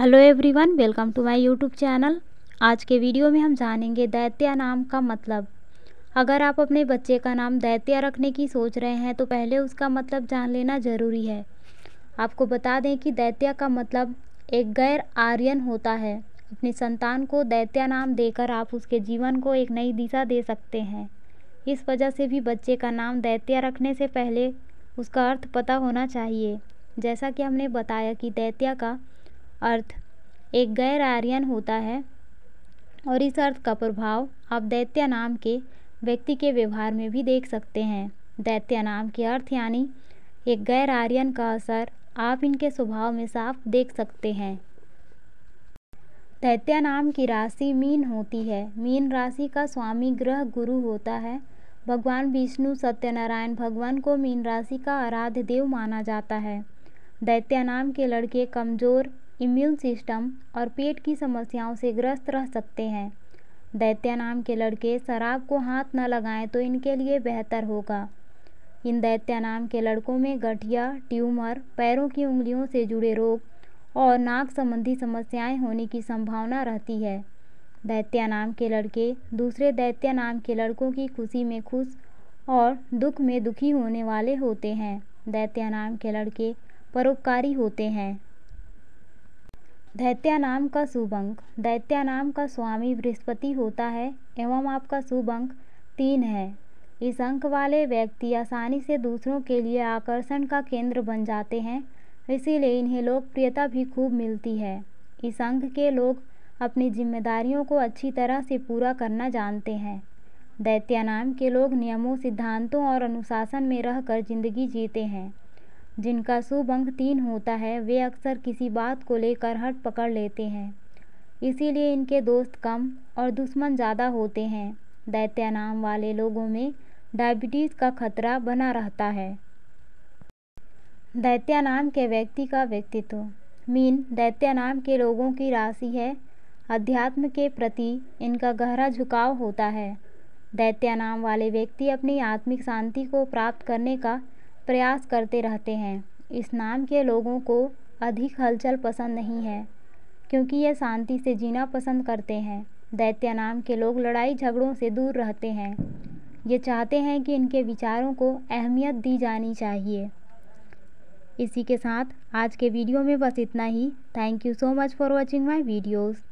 hello everyone welcome to my YouTube channel आज के video में हम जानेंगे दैत्या नाम का मतलब अगर आप अपने बच्चे का नाम दैत्या रखने की सोच रहे हैं तो पहले उसका मतलब जान लेना ज़रूरी है आपको बता दें कि दैत्या का मतलब एक गैर आर्यन होता है अपनी संतान को दैत्या नाम देकर आप उसके जीवन को एक नई दिशा दे सकते हैं इस वजह से भी बच्चे का नाम दैत्या रखने से पहले उसका अर्थ पता होना चाहिए जैसा कि हमने बताया कि दैत्या का अर्थ एक गैर आर्यन होता है और इस अर्थ का प्रभाव आप दैत्य नाम के व्यक्ति के व्यवहार में भी देख सकते हैं दैत्य नाम के अर्थ यानी एक गैर आर्यन का असर आप इनके स्वभाव में साफ देख सकते हैं दैत्य नाम की राशि मीन होती है मीन राशि का स्वामी ग्रह गुरु होता है भगवान विष्णु सत्यनारायण भगवान को मीन राशि का आराध्य देव माना जाता है दैत्य नाम के लड़के कमज़ोर इम्यून सिस्टम और पेट की समस्याओं से ग्रस्त रह सकते हैं दैत्या नाम के लड़के शराब को हाथ न लगाएं तो इनके लिए बेहतर होगा इन दैत्या नाम के लड़कों में गठिया ट्यूमर पैरों की उंगलियों से जुड़े रोग और नाक संबंधी समस्याएं होने की संभावना रहती है दैत्या नाम के लड़के दूसरे दैत्या नाम के लड़कों की खुशी में खुश और दुख में दुखी होने वाले होते हैं दैत्या नाम के लड़के परोपकारी होते हैं दैत्यानाम का शुभ अंक दैत्यानाम का स्वामी बृहस्पति होता है एवं आपका शुभ अंक तीन है इस अंक वाले व्यक्ति आसानी से दूसरों के लिए आकर्षण का केंद्र बन जाते हैं इसीलिए इन्हें लोकप्रियता भी खूब मिलती है इस अंक के लोग अपनी जिम्मेदारियों को अच्छी तरह से पूरा करना जानते हैं दैत्यानाम के लोग नियमों सिद्धांतों और अनुशासन में रहकर जिंदगी जीते हैं जिनका शुभ अंक तीन होता है वे अक्सर किसी बात को लेकर हट पकड़ लेते हैं इसीलिए इनके दोस्त कम और दुश्मन ज़्यादा होते हैं दैत्या नाम वाले लोगों में डायबिटीज़ का खतरा बना रहता है दैत्या नाम के व्यक्ति का व्यक्तित्व मीन दैत्यानाम नाम के लोगों की राशि है अध्यात्म के प्रति इनका गहरा झुकाव होता है दैत्यानाम नाम वाले व्यक्ति अपनी आत्मिक शांति को प्राप्त करने का प्रयास करते रहते हैं इस नाम के लोगों को अधिक हलचल पसंद नहीं है क्योंकि ये शांति से जीना पसंद करते हैं दैत्य नाम के लोग लड़ाई झगड़ों से दूर रहते हैं ये चाहते हैं कि इनके विचारों को अहमियत दी जानी चाहिए इसी के साथ आज के वीडियो में बस इतना ही thank you so much for watching my videos